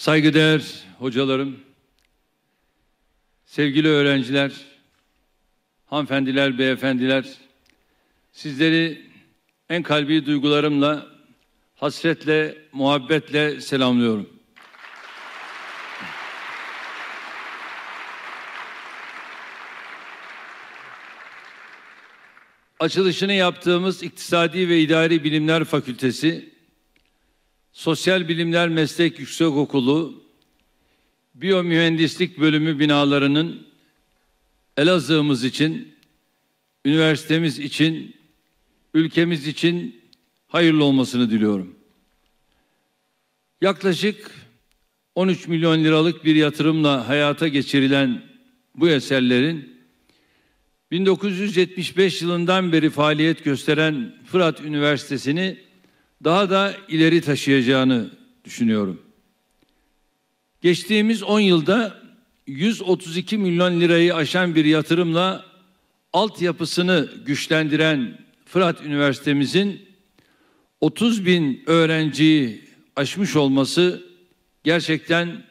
Saygıdeğer hocalarım, sevgili öğrenciler, hanımefendiler, beyefendiler, sizleri en kalbi duygularımla, hasretle, muhabbetle selamlıyorum. Açılışını yaptığımız İktisadi ve İdari Bilimler Fakültesi Sosyal Bilimler Meslek Yüksekokulu Biyomühendislik Bölümü binalarının Elazığ'ımız için, üniversitemiz için, ülkemiz için hayırlı olmasını diliyorum. Yaklaşık 13 milyon liralık bir yatırımla hayata geçirilen bu eserlerin 1975 yılından beri faaliyet gösteren Fırat Üniversitesi'ni daha da ileri taşıyacağını düşünüyorum. Geçtiğimiz 10 yılda 132 milyon lirayı aşan bir yatırımla altyapısını güçlendiren Fırat Üniversitemizin 30 bin öğrenciyi aşmış olması gerçekten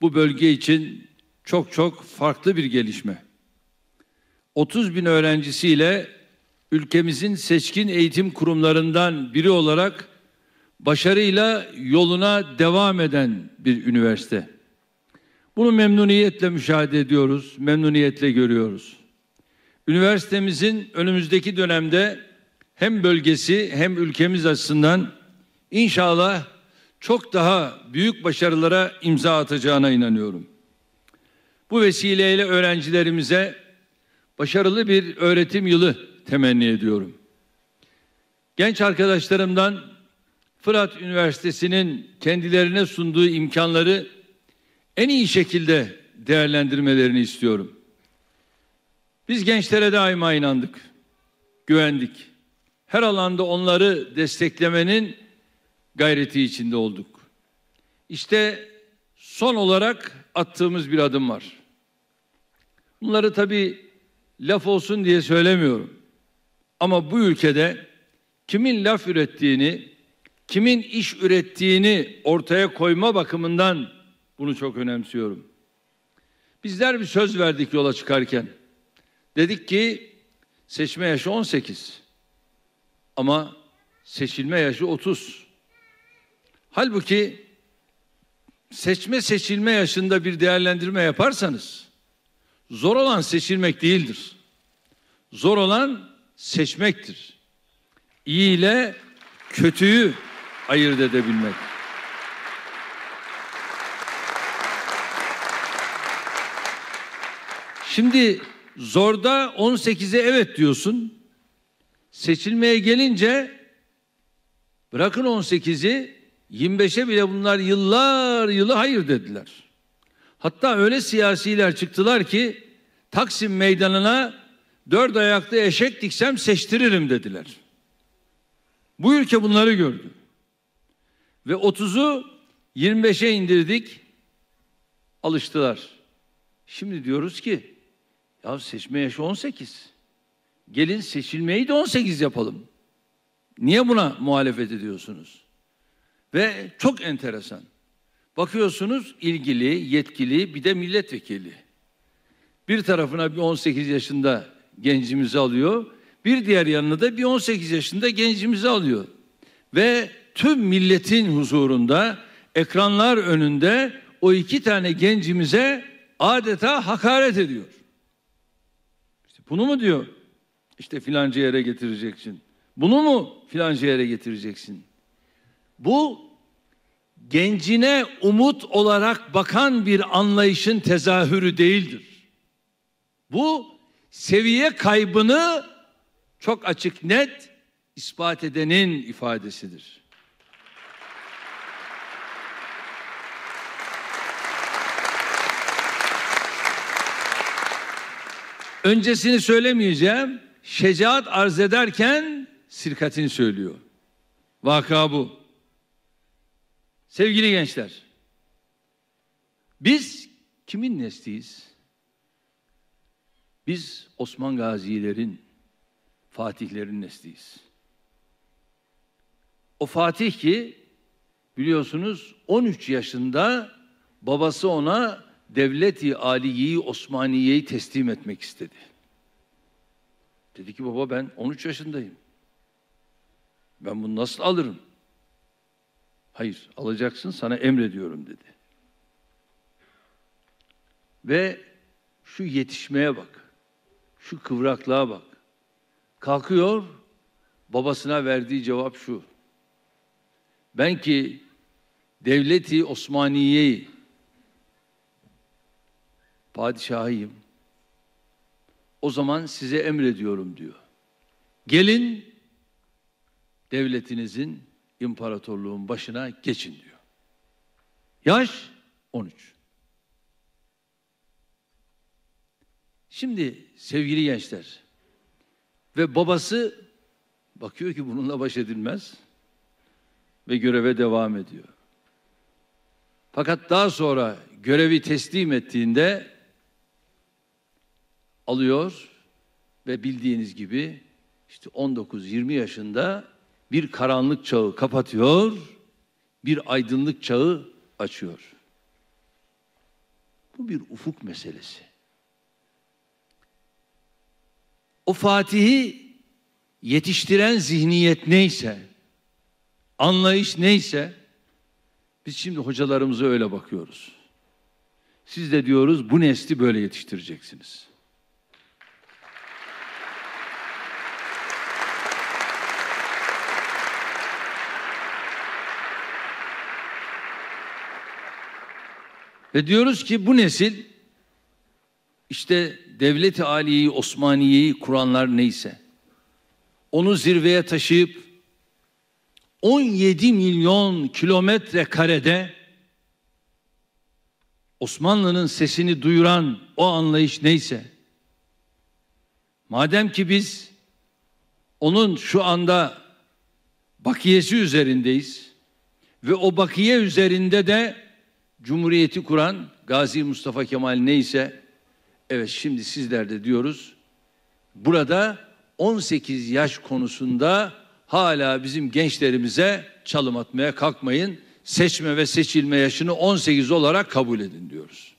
bu bölge için çok çok farklı bir gelişme. 30 bin öğrencisiyle ülkemizin seçkin eğitim kurumlarından biri olarak başarıyla yoluna devam eden bir üniversite. Bunu memnuniyetle müşahede ediyoruz, memnuniyetle görüyoruz. Üniversitemizin önümüzdeki dönemde hem bölgesi hem ülkemiz açısından inşallah çok daha büyük başarılara imza atacağına inanıyorum. Bu vesileyle öğrencilerimize başarılı bir öğretim yılı temenni ediyorum. Genç arkadaşlarımdan Fırat Üniversitesi'nin kendilerine sunduğu imkanları en iyi şekilde değerlendirmelerini istiyorum. Biz gençlere daima inandık, güvendik. Her alanda onları desteklemenin gayreti içinde olduk. İşte son olarak attığımız bir adım var. Bunları tabii laf olsun diye söylemiyorum. Ama bu ülkede kimin laf ürettiğini kimin iş ürettiğini ortaya koyma bakımından bunu çok önemsiyorum. Bizler bir söz verdik yola çıkarken. Dedik ki seçme yaşı 18 ama seçilme yaşı 30. Halbuki seçme seçilme yaşında bir değerlendirme yaparsanız zor olan seçilmek değildir. Zor olan seçmektir. İyi ile kötüyü ayırt edebilmek. Şimdi zorda 18'e evet diyorsun. Seçilmeye gelince bırakın 18'i 25'e bile bunlar yıllar yılı hayır dediler. Hatta öyle siyasiler çıktılar ki Taksim meydanına dört ayaklı eşek diksem seçtiririm dediler. Bu ülke bunları gördü. Ve 30'u 25'e indirdik. Alıştılar. Şimdi diyoruz ki ya seçme yaşı 18. Gelin seçilmeyi de 18 yapalım. Niye buna muhalefet ediyorsunuz? Ve çok enteresan. Bakıyorsunuz ilgili, yetkili bir de milletvekili. Bir tarafına bir 18 yaşında gencimizi alıyor. Bir diğer yanına da bir 18 yaşında gencimizi alıyor. Ve tüm milletin huzurunda ekranlar önünde o iki tane gencimize adeta hakaret ediyor. İşte bunu mu diyor? İşte filanca yere getireceksin. Bunu mu filanca yere getireceksin? Bu gencine umut olarak bakan bir anlayışın tezahürü değildir. Bu seviye kaybını çok açık net ispat edenin ifadesidir. Öncesini söylemeyeceğim. Şecaat arz ederken sirkatini söylüyor. Vaka bu. Sevgili gençler, biz kimin nesliyiz? Biz Osman Gazilerin, Fatihlerin nesliyiz. O Fatih ki biliyorsunuz 13 yaşında babası ona devleti aliyeyi Osmaniye'yi teslim etmek istedi. Dedi ki baba ben 13 yaşındayım. Ben bunu nasıl alırım? Hayır, alacaksın sana emrediyorum dedi. Ve şu yetişmeye bak. Şu kıvraklığa bak. Kalkıyor, babasına verdiği cevap şu. Ben ki devleti Osmaniye'yi padişahıyım. O zaman size emrediyorum diyor. Gelin devletinizin, imparatorluğun başına geçin diyor. Yaş 13. Şimdi sevgili gençler ve babası bakıyor ki bununla baş edilmez ve göreve devam ediyor. Fakat daha sonra görevi teslim ettiğinde alıyor ve bildiğiniz gibi işte 19-20 yaşında bir karanlık çağı kapatıyor, bir aydınlık çağı açıyor. Bu bir ufuk meselesi. O Fatih'i yetiştiren zihniyet neyse, anlayış neyse, biz şimdi hocalarımıza öyle bakıyoruz. Siz de diyoruz bu nesli böyle yetiştireceksiniz. Ve diyoruz ki bu nesil işte devlet-i aliyeyi, Osmaniye'yi kuranlar neyse onu zirveye taşıyıp 17 milyon kilometre karede Osmanlı'nın sesini duyuran o anlayış neyse madem ki biz onun şu anda bakiyesi üzerindeyiz ve o bakiye üzerinde de Cumhuriyeti kuran Gazi Mustafa Kemal neyse evet şimdi sizler de diyoruz. Burada 18 yaş konusunda hala bizim gençlerimize çalım atmaya kalkmayın. Seçme ve seçilme yaşını 18 olarak kabul edin diyoruz.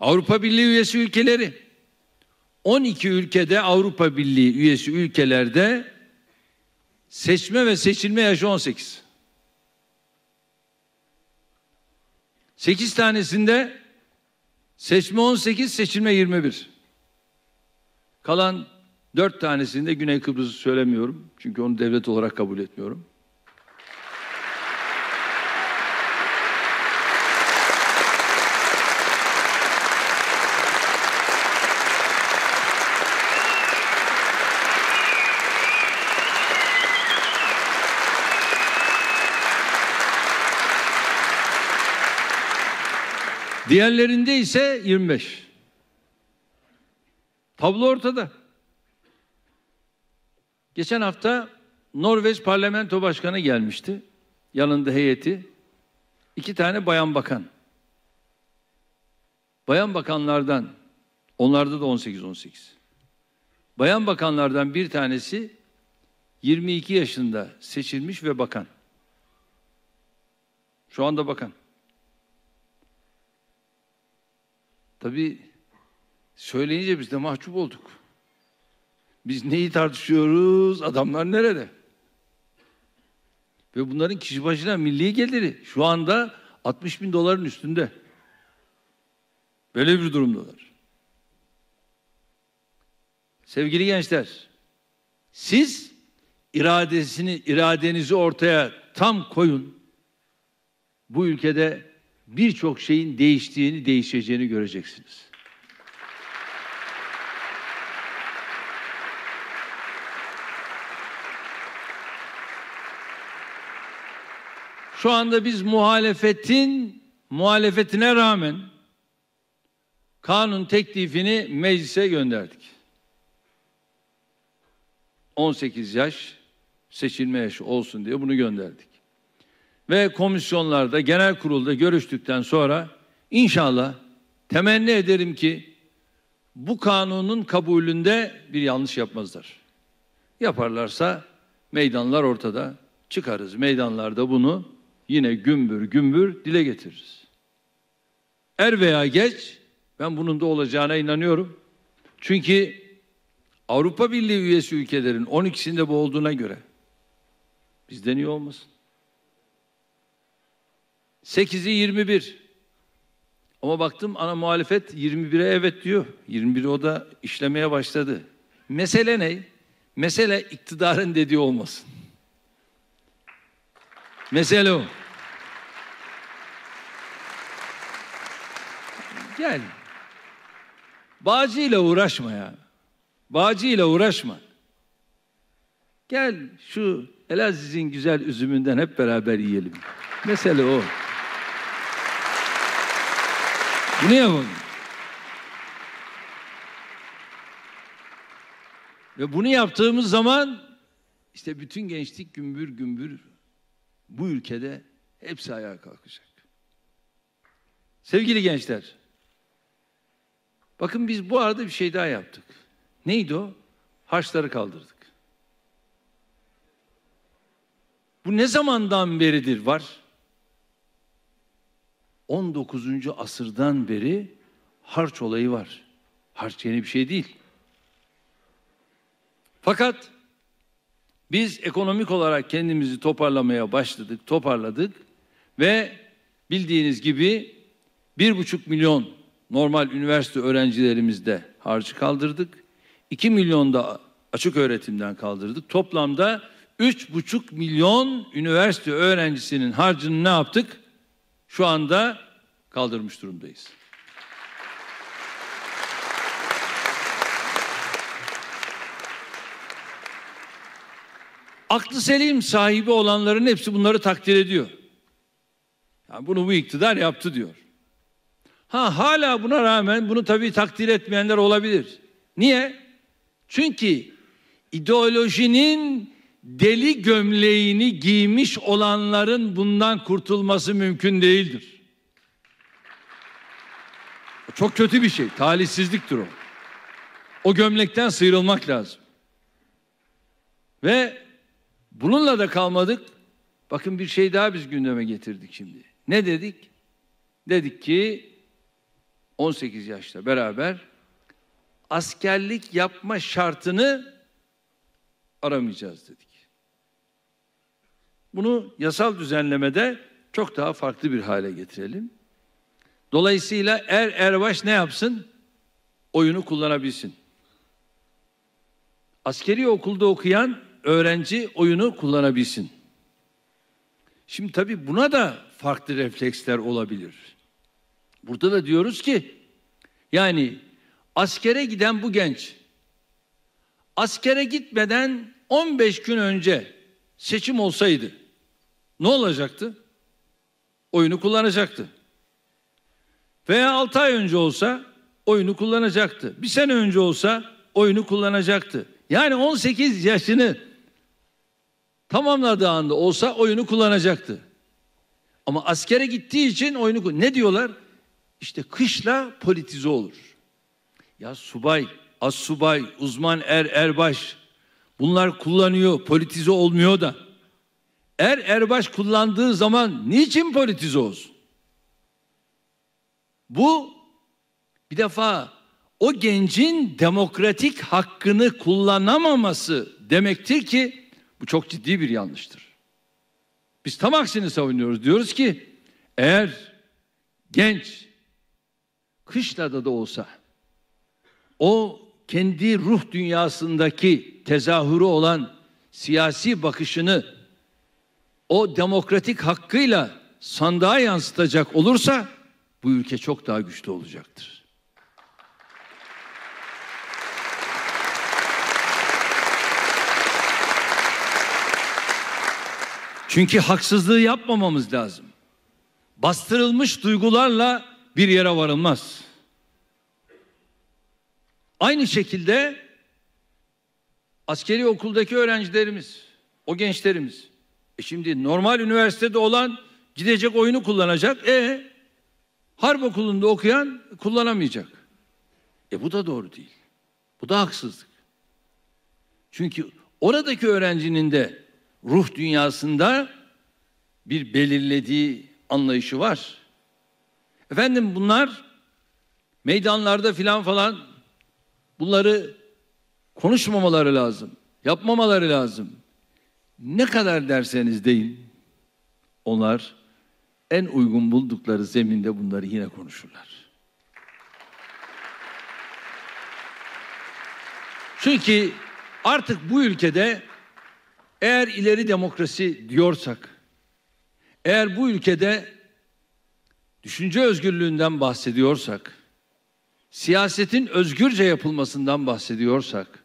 Avrupa Birliği üyesi ülkeleri 12 ülkede Avrupa Birliği üyesi ülkelerde seçme ve seçilme yaşı 18. 8 tanesinde seçme 18, seçilme 21. Kalan 4 tanesinde Güney Kıbrıs'ı söylemiyorum. Çünkü onu devlet olarak kabul etmiyorum. Diğerlerinde ise 25. Tablo ortada. Geçen hafta Norveç Parlamento Başkanı gelmişti. Yanında heyeti. iki tane bayan bakan. Bayan bakanlardan, onlarda da 18-18. Bayan bakanlardan bir tanesi 22 yaşında seçilmiş ve bakan. Şu anda bakan. Tabii söyleyince biz de mahcup olduk. Biz neyi tartışıyoruz? Adamlar nerede? Ve bunların kişi başına milli geliri şu anda 60 bin doların üstünde. Böyle bir durumdalar. Sevgili gençler, siz iradesini, iradenizi ortaya tam koyun. Bu ülkede birçok şeyin değiştiğini, değişeceğini göreceksiniz. Şu anda biz muhalefetin muhalefetine rağmen kanun teklifini meclise gönderdik. 18 yaş seçilme yaşı olsun diye bunu gönderdik ve komisyonlarda, genel kurulda görüştükten sonra inşallah temenni ederim ki bu kanunun kabulünde bir yanlış yapmazlar. Yaparlarsa meydanlar ortada. Çıkarız meydanlarda bunu yine gümbür gümbür dile getiririz. Er veya geç ben bunun da olacağına inanıyorum. Çünkü Avrupa Birliği üyesi ülkelerin 12'sinde bu olduğuna göre bizden iyi olmasın. 8'i 21. Ama baktım ana muhalefet 21'e evet diyor. 21 o da işlemeye başladı. Mesele ne? Mesele iktidarın dediği olmasın. Mesele o. Gel. ile uğraşma ya. ile uğraşma. Gel şu Elaziz'in güzel üzümünden hep beraber yiyelim. Mesele o. Bunu yapalım. Ve bunu yaptığımız zaman işte bütün gençlik gümbür gümbür bu ülkede hepsi ayağa kalkacak. Sevgili gençler, bakın biz bu arada bir şey daha yaptık. Neydi o? Harçları kaldırdık. Bu ne zamandan beridir var? 19. asırdan beri harç olayı var. Harç yeni bir şey değil. Fakat biz ekonomik olarak kendimizi toparlamaya başladık, toparladık ve bildiğiniz gibi bir buçuk milyon normal üniversite öğrencilerimizde harcı kaldırdık. 2 milyon da açık öğretimden kaldırdık. Toplamda üç buçuk milyon üniversite öğrencisinin harcını ne yaptık? şu anda kaldırmış durumdayız. Aklı selim sahibi olanların hepsi bunları takdir ediyor. Yani bunu bu iktidar yaptı diyor. Ha hala buna rağmen bunu tabii takdir etmeyenler olabilir. Niye? Çünkü ideolojinin deli gömleğini giymiş olanların bundan kurtulması mümkün değildir. Çok kötü bir şey. Talihsizliktir o. O gömlekten sıyrılmak lazım. Ve bununla da kalmadık. Bakın bir şey daha biz gündeme getirdik şimdi. Ne dedik? Dedik ki 18 yaşta beraber askerlik yapma şartını aramayacağız dedik. Bunu yasal düzenlemede çok daha farklı bir hale getirelim. Dolayısıyla er erbaş ne yapsın? Oyunu kullanabilsin. Askeri okulda okuyan öğrenci oyunu kullanabilsin. Şimdi tabii buna da farklı refleksler olabilir. Burada da diyoruz ki yani askere giden bu genç askere gitmeden 15 gün önce seçim olsaydı ne olacaktı? Oyunu kullanacaktı. Veya 6 ay önce olsa oyunu kullanacaktı. Bir sene önce olsa oyunu kullanacaktı. Yani 18 yaşını tamamladığı anda olsa oyunu kullanacaktı. Ama askere gittiği için oyunu ne diyorlar? İşte kışla politize olur. Ya subay, as subay, uzman er, erbaş bunlar kullanıyor, politize olmuyor da. Er erbaş kullandığı zaman niçin politize olsun? Bu bir defa o gencin demokratik hakkını kullanamaması demektir ki bu çok ciddi bir yanlıştır. Biz tam aksini savunuyoruz. Diyoruz ki eğer genç kışlada da olsa o kendi ruh dünyasındaki tezahürü olan siyasi bakışını o demokratik hakkıyla sandığa yansıtacak olursa bu ülke çok daha güçlü olacaktır. Çünkü haksızlığı yapmamamız lazım. Bastırılmış duygularla bir yere varılmaz. Aynı şekilde askeri okuldaki öğrencilerimiz, o gençlerimiz e şimdi normal üniversitede olan gidecek oyunu kullanacak. E harp okulunda okuyan kullanamayacak. E bu da doğru değil. Bu da haksızlık. Çünkü oradaki öğrencinin de ruh dünyasında bir belirlediği anlayışı var. Efendim bunlar meydanlarda filan falan bunları konuşmamaları lazım, yapmamaları lazım ne kadar derseniz deyin onlar en uygun buldukları zeminde bunları yine konuşurlar. Çünkü artık bu ülkede eğer ileri demokrasi diyorsak, eğer bu ülkede düşünce özgürlüğünden bahsediyorsak, siyasetin özgürce yapılmasından bahsediyorsak,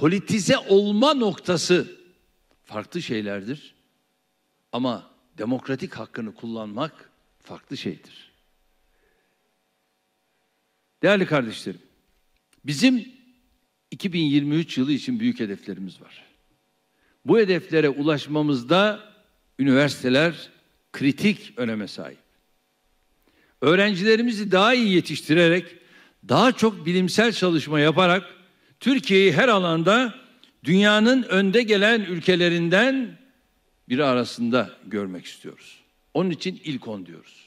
politize olma noktası farklı şeylerdir. Ama demokratik hakkını kullanmak farklı şeydir. Değerli kardeşlerim, bizim 2023 yılı için büyük hedeflerimiz var. Bu hedeflere ulaşmamızda üniversiteler kritik öneme sahip. Öğrencilerimizi daha iyi yetiştirerek, daha çok bilimsel çalışma yaparak Türkiye'yi her alanda dünyanın önde gelen ülkelerinden biri arasında görmek istiyoruz. Onun için ilk on diyoruz.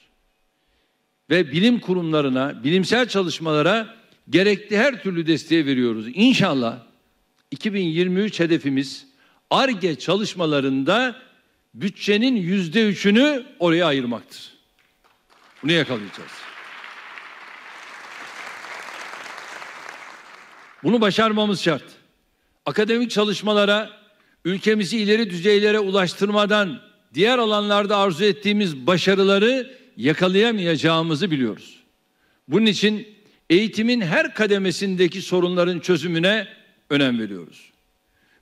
Ve bilim kurumlarına, bilimsel çalışmalara gerekli her türlü desteği veriyoruz. İnşallah 2023 hedefimiz ARGE çalışmalarında bütçenin yüzde üçünü oraya ayırmaktır. Bunu yakalayacağız. Bunu başarmamız şart. Akademik çalışmalara ülkemizi ileri düzeylere ulaştırmadan diğer alanlarda arzu ettiğimiz başarıları yakalayamayacağımızı biliyoruz. Bunun için eğitimin her kademesindeki sorunların çözümüne önem veriyoruz.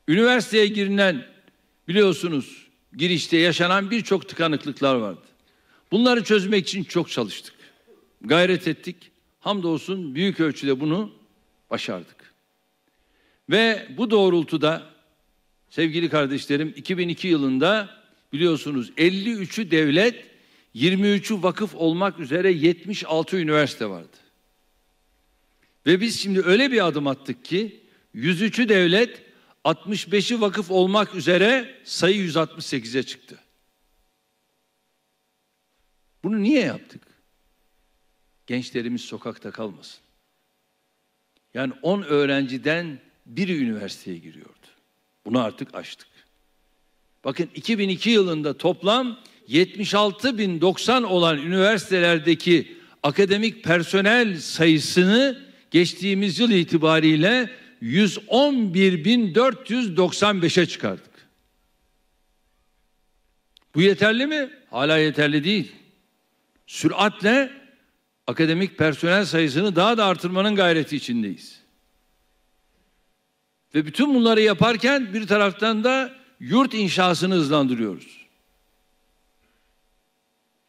Üniversiteye girilen biliyorsunuz girişte yaşanan birçok tıkanıklıklar vardı. Bunları çözmek için çok çalıştık. Gayret ettik. Hamdolsun büyük ölçüde bunu başardık. Ve bu doğrultuda sevgili kardeşlerim 2002 yılında biliyorsunuz 53'ü devlet, 23'ü vakıf olmak üzere 76 üniversite vardı. Ve biz şimdi öyle bir adım attık ki 103'ü devlet, 65'i vakıf olmak üzere sayı 168'e çıktı. Bunu niye yaptık? Gençlerimiz sokakta kalmasın. Yani 10 öğrenciden biri üniversiteye giriyordu. Bunu artık açtık. Bakın 2002 yılında toplam 76.090 olan üniversitelerdeki akademik personel sayısını geçtiğimiz yıl itibariyle 111.495'e çıkardık. Bu yeterli mi? Hala yeterli değil. Süratle akademik personel sayısını daha da artırmanın gayreti içindeyiz. Ve bütün bunları yaparken bir taraftan da yurt inşasını hızlandırıyoruz.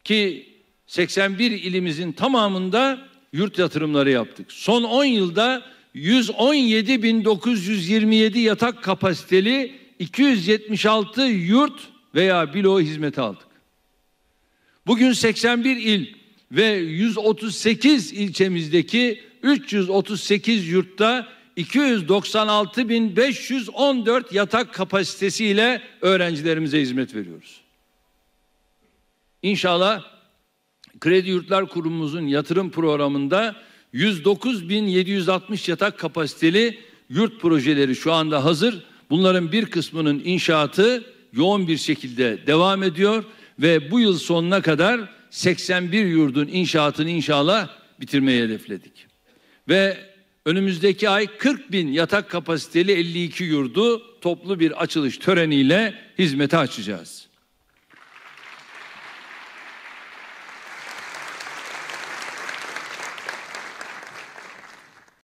Ki 81 ilimizin tamamında yurt yatırımları yaptık. Son 10 yılda 117.927 yatak kapasiteli 276 yurt veya bilo hizmeti aldık. Bugün 81 il ve 138 ilçemizdeki 338 yurtta 296.514 yatak kapasitesiyle öğrencilerimize hizmet veriyoruz. İnşallah Kredi Yurtlar Kurumumuzun yatırım programında 109.760 yatak kapasiteli yurt projeleri şu anda hazır. Bunların bir kısmının inşaatı yoğun bir şekilde devam ediyor ve bu yıl sonuna kadar 81 yurdun inşaatını inşallah bitirmeyi hedefledik. Ve önümüzdeki ay 40 bin yatak kapasiteli 52 yurdu toplu bir açılış töreniyle hizmete açacağız.